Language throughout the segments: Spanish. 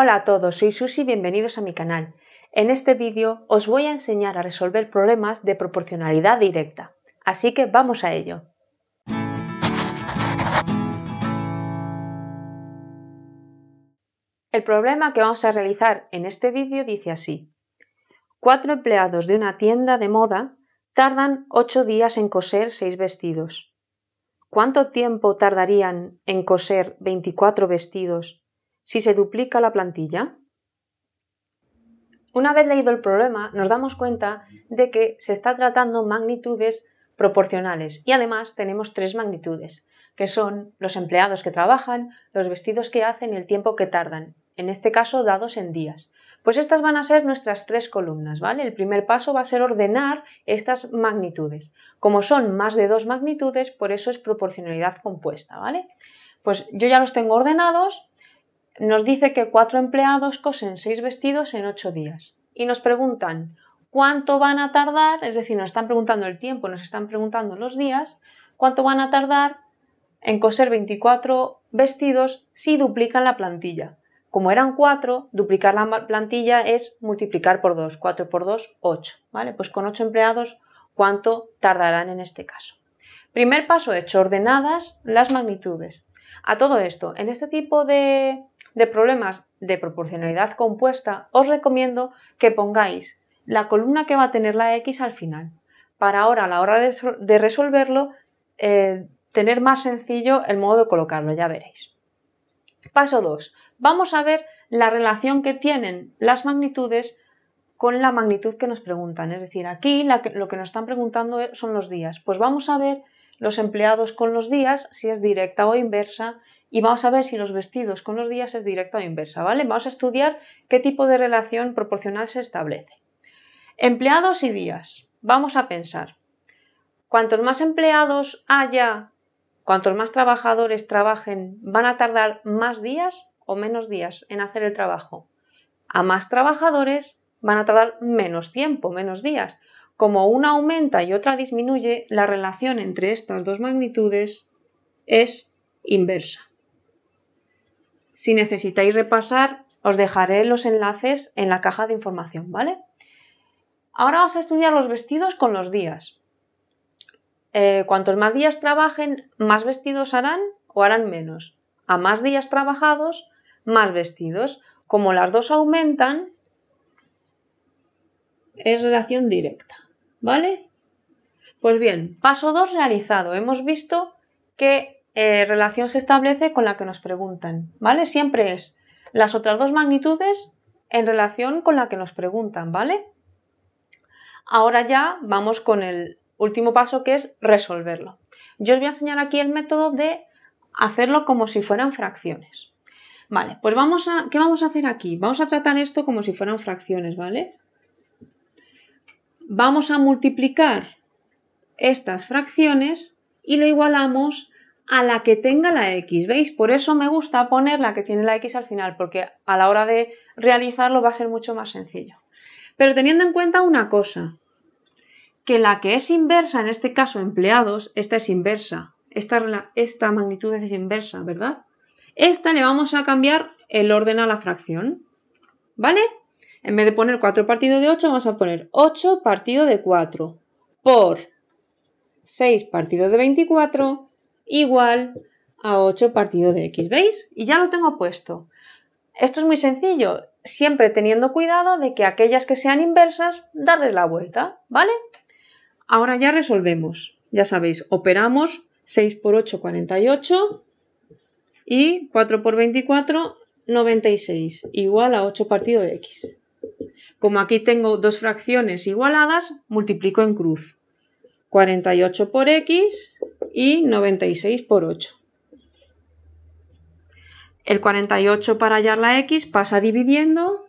Hola a todos, soy Susi y bienvenidos a mi canal. En este vídeo os voy a enseñar a resolver problemas de proporcionalidad directa, así que vamos a ello. El problema que vamos a realizar en este vídeo dice así. Cuatro empleados de una tienda de moda tardan ocho días en coser seis vestidos. ¿Cuánto tiempo tardarían en coser 24 vestidos si se duplica la plantilla? Una vez leído el problema, nos damos cuenta de que se está tratando magnitudes proporcionales y además tenemos tres magnitudes, que son los empleados que trabajan, los vestidos que hacen y el tiempo que tardan, en este caso dados en días. Pues estas van a ser nuestras tres columnas, ¿vale? El primer paso va a ser ordenar estas magnitudes. Como son más de dos magnitudes, por eso es proporcionalidad compuesta, ¿vale? Pues yo ya los tengo ordenados, nos dice que cuatro empleados cosen seis vestidos en ocho días. Y nos preguntan cuánto van a tardar, es decir, nos están preguntando el tiempo, nos están preguntando los días, cuánto van a tardar en coser 24 vestidos si duplican la plantilla. Como eran cuatro, duplicar la plantilla es multiplicar por dos. Cuatro por dos, ocho. ¿vale? Pues con ocho empleados, ¿cuánto tardarán en este caso? Primer paso hecho, ordenadas las magnitudes. A todo esto, en este tipo de de problemas de proporcionalidad compuesta, os recomiendo que pongáis la columna que va a tener la X al final, para ahora a la hora de, resolverlo eh, tener más sencillo el modo de colocarlo, ya veréis. Paso 2. Vamos a ver la relación que tienen las magnitudes con la magnitud que nos preguntan. Es decir, aquí lo que nos están preguntando son los días. Pues vamos a ver los empleados con los días, si es directa o inversa, y vamos a ver si los vestidos con los días es directa o inversa, ¿vale? Vamos a estudiar qué tipo de relación proporcional se establece. Empleados y días. Vamos a pensar. Cuantos más empleados haya, cuantos más trabajadores trabajen, ¿van a tardar más días o menos días en hacer el trabajo? A más trabajadores van a tardar menos tiempo, menos días. Como una aumenta y otra disminuye, la relación entre estas dos magnitudes es inversa. Si necesitáis repasar, os dejaré los enlaces en la caja de información, ¿vale? Ahora vamos a estudiar los vestidos con los días. Eh, cuantos más días trabajen, más vestidos harán o harán menos. A más días trabajados, más vestidos. Como las dos aumentan, es relación directa, ¿vale? Pues bien, paso 2 realizado. Hemos visto que eh, relación se establece con la que nos preguntan, ¿vale? Siempre es las otras dos magnitudes en relación con la que nos preguntan, ¿vale? Ahora ya vamos con el último paso que es resolverlo. Yo os voy a enseñar aquí el método de hacerlo como si fueran fracciones. Vale, pues vamos a, ¿qué vamos a hacer aquí? Vamos a tratar esto como si fueran fracciones, ¿vale? Vamos a multiplicar estas fracciones y lo igualamos a la que tenga la X, ¿veis? Por eso me gusta poner la que tiene la X al final, porque a la hora de realizarlo va a ser mucho más sencillo. Pero teniendo en cuenta una cosa, que la que es inversa, en este caso empleados, esta es inversa, esta, esta magnitud es inversa, ¿verdad? Esta le vamos a cambiar el orden a la fracción, ¿vale? En vez de poner 4 partido de 8, vamos a poner 8 partido de 4 por 6 partido de 24 igual a 8 partido de x, ¿veis? Y ya lo tengo puesto. Esto es muy sencillo, siempre teniendo cuidado de que aquellas que sean inversas, darles la vuelta, ¿vale? Ahora ya resolvemos. Ya sabéis, operamos 6 por 8, 48 y 4 por 24, 96, igual a 8 partido de x. Como aquí tengo dos fracciones igualadas, multiplico en cruz. 48 por x y 96 por 8. El 48 para hallar la x pasa dividiendo,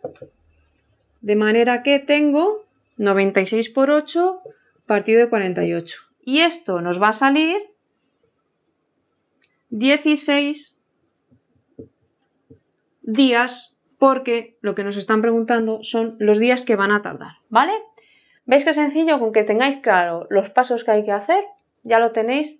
de manera que tengo 96 por 8 partido de 48. Y esto nos va a salir 16 días porque lo que nos están preguntando son los días que van a tardar, ¿vale? ¿Veis qué sencillo? Con que tengáis claro los pasos que hay que hacer, ya lo tenéis